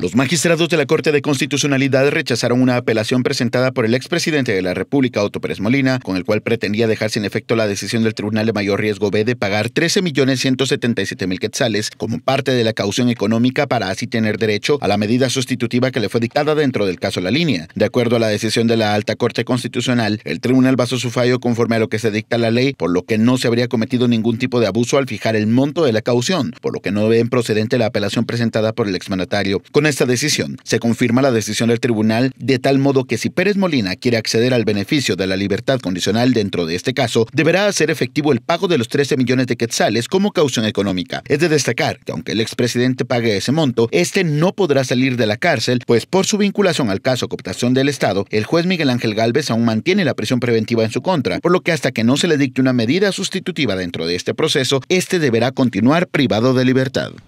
Los magistrados de la Corte de Constitucionalidad rechazaron una apelación presentada por el expresidente de la República, Otto Pérez Molina, con el cual pretendía dejar sin efecto la decisión del Tribunal de Mayor Riesgo B de pagar 13.177.000 quetzales como parte de la caución económica para así tener derecho a la medida sustitutiva que le fue dictada dentro del caso La Línea. De acuerdo a la decisión de la Alta Corte Constitucional, el tribunal basó su fallo conforme a lo que se dicta la ley, por lo que no se habría cometido ningún tipo de abuso al fijar el monto de la caución, por lo que no ve en procedente la apelación presentada por el exmandatario. Con esta decisión, se confirma la decisión del tribunal de tal modo que si Pérez Molina quiere acceder al beneficio de la libertad condicional dentro de este caso, deberá hacer efectivo el pago de los 13 millones de quetzales como caución económica. Es de destacar que aunque el expresidente pague ese monto, este no podrá salir de la cárcel, pues por su vinculación al caso cooptación del Estado, el juez Miguel Ángel Galvez aún mantiene la prisión preventiva en su contra, por lo que hasta que no se le dicte una medida sustitutiva dentro de este proceso, este deberá continuar privado de libertad.